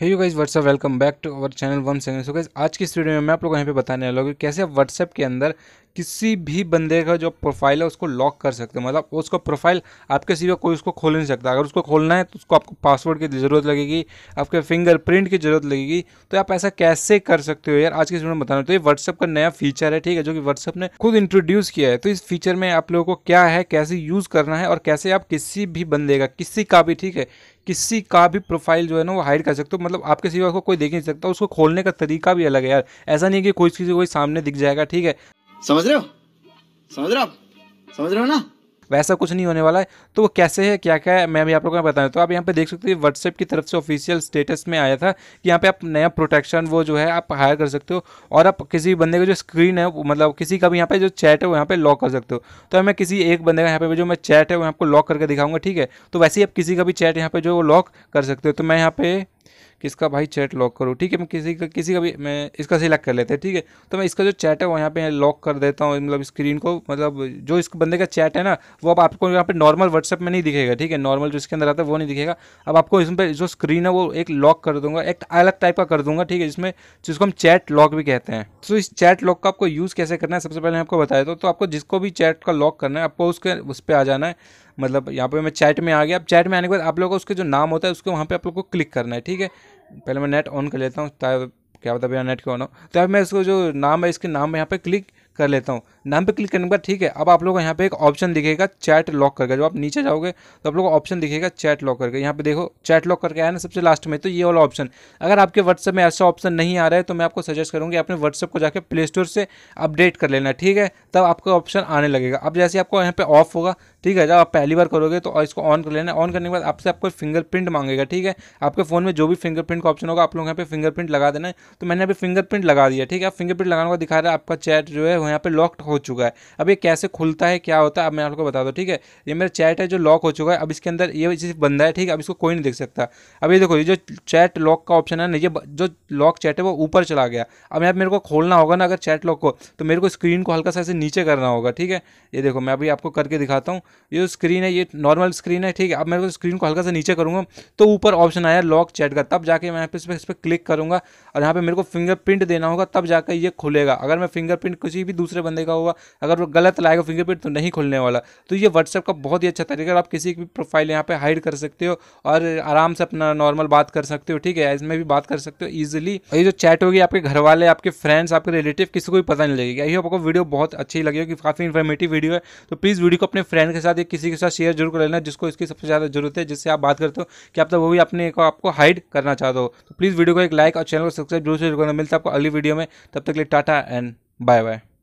है you guys what's up welcome back to our channel one seven so guys आज की इस वीडियो में मैं आप लोग यहाँ पे बताने वाला हूँ कि कैसे आप व्हाट्सएप के अंदर किसी भी बंदे का जो प्रोफाइल है उसको लॉक कर सकते हो मतलब उसका प्रोफाइल आपके सिवा कोई उसको खोल नहीं सकता अगर उसको खोलना है तो उसको आपको पासवर्ड की ज़रूरत लगेगी आपके फिंगरप्रिंट की ज़रूरत लगेगी तो आप ऐसा कैसे कर सकते हो यार आज के स्टूडियो में बताना तो ये व्हाट्सअप का नया फीचर है ठीक है जो कि व्हाट्सअप ने खुद इंट्रोड्यूस किया है तो इस फीचर में आप लोगों को क्या है कैसे यूज़ करना है और कैसे आप किसी भी बंदे का किसी का भी ठीक है किसी का भी प्रोफाइल जो है ना वो हाइड कर सकते हो मतलब आपके सिवा को कोई देख नहीं सकता उसको खोलने का तरीका भी अलग है यार ऐसा नहीं है कि कोई किसी कोई सामने दिख जाएगा ठीक है समझ रहे हो समझ रहे हो समझ रहे हो ना वैसा कुछ नहीं होने वाला है तो वो कैसे है क्या क्या है मैं भी आप लोगों को बताऊँ तो आप यहाँ पे देख सकते हो व्हाट्सएप की तरफ से ऑफिशियल स्टेटस में आया था कि यहाँ पे आप नया प्रोटेक्शन वो जो है आप हायर कर सकते हो और आप किसी भी बंदे का जो स्क्रीन है मतलब किसी का भी यहाँ पे जो चैट है वो यहाँ पे लॉक कर सकते हो तो मैं किसी एक बंदे का यहाँ पे जो मैं चैट है वो आपको लॉक करके दिखाऊंगा ठीक है तो वैसे ही आप किसी का भी चैट यहाँ पे जो लॉक कर सकते हो तो मैं यहाँ पे किसका भाई चैट लॉक करूँ ठीक है मैं किसी का किसी का भी मैं इसका सिलेक्ट कर लेते हैं ठीक है तो मैं इसका जो चैट है वो यहाँ पे लॉक कर देता हूँ मतलब स्क्रीन को मतलब जो इस बंदे का चैट है ना वो अब आपको यहाँ पे नॉर्मल व्हाट्सअप में नहीं दिखेगा ठीक है नॉर्मल जो इसके अंदर आता है वो नहीं दिखेगा अब आपको इसमें पर जो स्क्रीन है वो एक लॉक कर दूंगा एक अलग टाइप का कर दूंगा ठीक है जिसमें जिसको हम चैट लॉक भी कहते हैं तो इस चैट लॉक का आपको यूज़ कैसे करना है सबसे पहले आपको बता देता हूँ तो आपको जिसको भी चैट का लॉक करना है आपको उसके उस पर आ जाना है मतलब यहाँ पे मैं चैट में आ गया अब चैट में आने के बाद आप लोगों का उसके जो नाम होता है उसके वहाँ पे आप लोग को क्लिक करना है ठीक ठीक है पहले मैं नेट ऑन कर लेता हूँ क्या पता बिना नेट के ऑन हो तो अब मैं इसको जो नाम है इसके नाम में यहाँ पे क्लिक कर लेता हूँ नाम पे क्लिक करने के बाद ठीक है अब आप लोगों को यहाँ पे एक ऑप्शन दिखेगा चैट लॉक करके जब आप नीचे जाओगे तो आप लोगों को ऑप्शन दिखेगा चैट लॉक करके यहाँ पे देखो चैट लॉक करके आया ना सबसे लास्ट में तो ये वाला ऑप्शन अगर आपके व्हाट्सअप में ऐसा ऑप्शन नहीं आ रहा है तो मैं आपको सजेस्ट करूँगी अपने व्हाट्सअप को जाकर प्ले स्टोर से अपडेट कर लेना ठीक है तब आपका ऑप्शन आने लगेगा अब जैसे आपको यहाँ पर ऑफ होगा ठीक है जब आप पहली बार करोगे तो इसको ऑन कर लेना ऑन करने के बाद आपसे आपको फिंगरप्रिंट मांगेगा ठीक है आपके फ़ोन में जो भी फिंगरप्रिंट का ऑप्शन होगा आप लोग यहाँ पे फिंगरप्रिंट लगा देना है तो मैंने अभी फिंगरप्रिंट लगा दिया ठीक है आप फिंगरप्रिंट लगाने का दिखा रहा है आपका चैट जो है वो यहाँ पे लॉक्ड हो चुका है अब ये कैसे खुलता है क्या होता है अब मैं आपको बता दो ठीक है ये मेरा चैट है जो लॉक हो चुका है अब इसके अंदर ये सिर्फ बंदा है ठीक है अब इसको कोई नहीं देख सकता अब ये देखो ये जो चैट लॉक का ऑप्शन है ना ये जो लॉक चैट है वो ऊपर चला गया अब यहाँ मेरे को खोलना होगा ना अगर चैट लॉक को तो मेरे को स्क्रीन को हल्का सा ऐसे नीचे करना होगा ठीक है ये देखो मैं अभी आपको करके दिखाता हूँ ये जो स्क्रीन है ये नॉर्मल स्क्रीन है ठीक है अब मैं स्क्रीन को हल्का सा नीचे करूँगा तो ऊपर ऑप्शन आया लॉक चैट का तब जाके मैं यहाँ पे इस पर इस पर क्लिक करूँगा और यहाँ पे मेरे को फिंगरप्रिंट देना होगा तब जाकर ये खुलेगा अगर मैं फिंगरप्रिंट किसी भी दूसरे बंदे का होगा अगर वो गलत लाएगा फिंगरप्रिंट तो नहीं खुलने वाला तो ये व्हाट्सअप का बहुत ही अच्छा तरीका आप किसी भी प्रोफाइल यहाँ पर हाइड कर सकते हो और आराम से अपना नॉर्मल बात कर सकते हो ठीक है इसमें भी बात कर सकते हो ईजिली और ये जो चैट होगी आपके घर वाले आपके फ्रेंड्स आपके रिलेटिव किसी को भी पता नहीं लगेगा यही आपको वीडियो बहुत अच्छी लगेगी काफ़ी इन्फॉर्मेटिव वीडियो है तो प्लीज़ वीडियो को अपने फ्रेंड के साथ ये किसी के साथ शेयर जरूर कर लेना जिसको इसकी सबसे ज़्यादा जरूरत है जिससे आप बात करते हो कि आप तो वो भी अपने को आपको हाइड करना चाहते हो तो प्लीज़ वीडियो को एक लाइक और चैनल को सब्सक्राइब जरूर से जरूर करना मिलता है आपको अगली वीडियो में तब तक लिए टाटा एंड बाय बाय